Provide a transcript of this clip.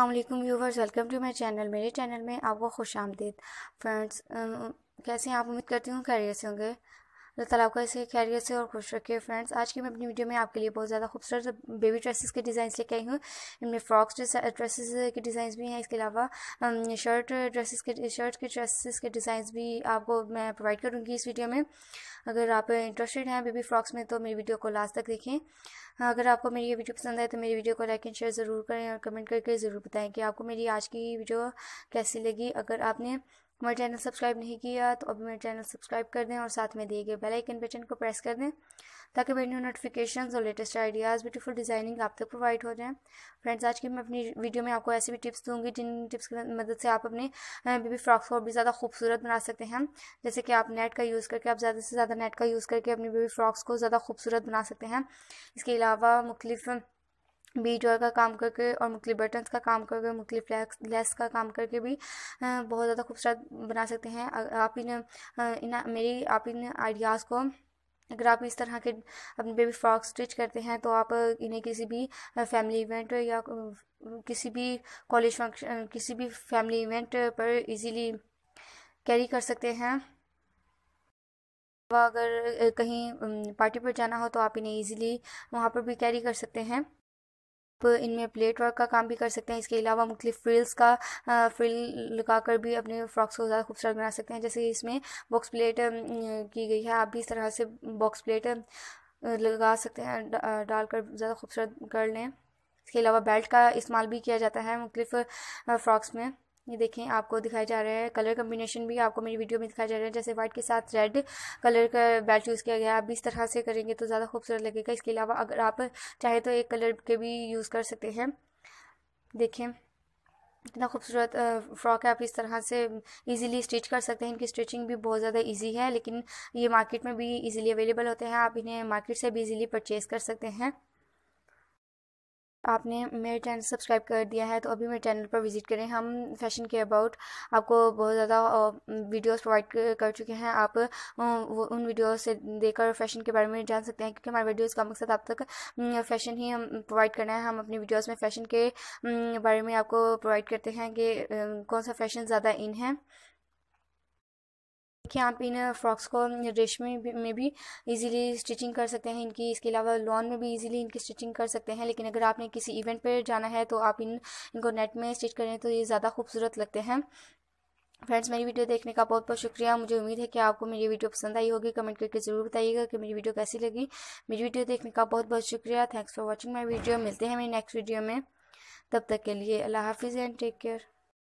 अल्लाम viewers welcome to my channel मेरे channel में आपको खुश आमदीद फ्रेंड्स कैसे हैं आप उम्मीद करती हूँ कैरियर से होंगे अल्लाह ताला आपको ऐसे खैरियत से और खुश रखे फ्रेंड्स आज की मैं अपनी वीडियो में आपके लिए बहुत ज़्यादा खूबसूरत बेबी ड्रेसेस के डिज़ाइन लेके आई हूँ इनमें फ्रॉक्स ड्रेसेस के डिज़ाइन भी हैं इसके अलावा शर्ट ड्रेसेस के शर्ट के ड्रेसेस के डिज़ाइन भी आपको मैं प्रोवाइड करूँगी इस वीडियो में अगर आप इंटरेस्टेड हैं बेबी फ्रॉक्स में तो मेरी वीडियो को लास्ट तक देखें अगर आपको मेरी ये वीडियो पसंद आए तो मेरी वीडियो को लाइक एंड शेयर ज़रूर करें और कमेंट करके ज़रूर बताएं कि आपको मेरी आज की वीडियो कैसी लगी अगर आपने हमारे चैनल सब्सक्राइब नहीं किया तो अभी मेरा चैनल सब्सक्राइब कर दें और साथ में दिए गए बेल आइकन बटन को प्रेस कर दें ताकि मेरी नोटिफिकेशन और लेटेस्ट आइडियाज़ ब्यूटीफुल डिज़ाइनिंग आप तक प्रोवाइड हो जाएँ फ्रेंड्स आज की मैं अपनी वीडियो में आपको ऐसी भी टिप्स दूंगी जिन टिप्स की मदद से आप अपने बेबी फ्रॉक्स को भी ज़्यादा खूबसूरत बना सकते हैं जैसे कि आप नेट का यूज़ करके आप ज़्यादा से ज़्यादा नेट का यूज़ करके अपने बेबी फ्रॉक्स को ज़्यादा खूबसूरत बना सकते हैं इसके अलावा मुख्तलिफ़ बीट वर्क का काम करके और मुख्तलि बटन्स का काम करके मुख्तलि फ्लैक्स लेस का काम करके भी बहुत ज़्यादा खूबसूरत बना सकते हैं आप इन इन मेरी आप इन आइडियाज़ को अगर आप इस तरह के अपने बेबी फ्रॉक स्टिच करते हैं तो आप इन्हें किसी भी फैमिली इवेंट या किसी भी कॉलेज फंक्शन किसी भी फैमिली इवेंट पर इजीली कैरी कर सकते हैं अगर कहीं पार्टी पर जाना हो तो आप इन्हें इजीली वहाँ पर भी कैरी कर सकते हैं आप इनमें प्लेट वर्क का काम भी कर सकते हैं इसके अलावा मुख्तलिफ फ्रिल्स का फ्रिल लगा कर भी अपने फ्रॉक्स को ज़्यादा खूबसूरत बना सकते हैं जैसे इसमें बॉक्स प्लेट की गई है आप भी इस तरह से बॉक्स प्लेट लगा सकते हैं डालकर ज़्यादा खूबसूरत कर लें इसके अलावा बेल्ट का इस्तेमाल भी किया जाता है मुख्तलिफ फ्रॉक्स में ये देखें आपको दिखाया जा रहा है कलर कम्बिनेशन भी आपको मेरी वीडियो में दिखाया जा रहा है जैसे वाइट के साथ रेड कलर का बैट यूज़ किया गया है आप इस तरह से करेंगे तो ज़्यादा खूबसूरत लगेगा इसके अलावा अगर आप चाहे तो एक कलर के भी यूज़ कर सकते हैं देखें इतना खूबसूरत फ्रॉक है आप इस तरह से इजीली स्टिच कर सकते हैं इनकी स्टिचिंग भी बहुत ज़्यादा इजी है लेकिन ये मार्केट में भी इजीली अवेलेबल होते हैं आप इन्हें मार्केट से भी इजीली परचेज़ कर सकते हैं आपने मेरे चैनल सब्सक्राइब कर दिया है तो अभी मेरे चैनल पर विज़िट करें हम फैशन के अबाउट आपको बहुत ज़्यादा वीडियोस प्रोवाइड कर चुके हैं आप उन वीडियोस से देखकर फैशन के बारे में जान सकते हैं क्योंकि हमारे वीडियोस का मकसद आप तक फैशन ही हम प्रोवाइड करना है हम अपनी वीडियोज़ में फ़ैशन के बारे में आपको प्रोवाइड करते हैं कि कौन सा फैशन ज़्यादा इन है देखिए आप इन फ्रॉक्स को रेशमी में भी इजीली स्टिचिंग कर सकते हैं इनकी इसके अलावा लॉन में भी इजीली इनकी स्टिचिंग कर सकते हैं लेकिन अगर आपने किसी इवेंट पर जाना है तो आप इन इनको नेट में स्टिच करें तो ये ज़्यादा खूबसूरत लगते हैं फ्रेंड्स मेरी वीडियो देखने का बहुत बहुत शुक्रिया मुझे उम्मीद है कि आपको मेरी वीडियो पसंद आई होगी कमेंट करके ज़रूर बताइएगा कि मेरी वीडियो कैसी लगी मेरी वीडियो देखने का बहुत बहुत शुक्रिया thanks for watching my video मिलते हैं मेरी नेक्स्ट वीडियो में तब तक के लिए अल्लाह हाफिज़ एंड टेक केयर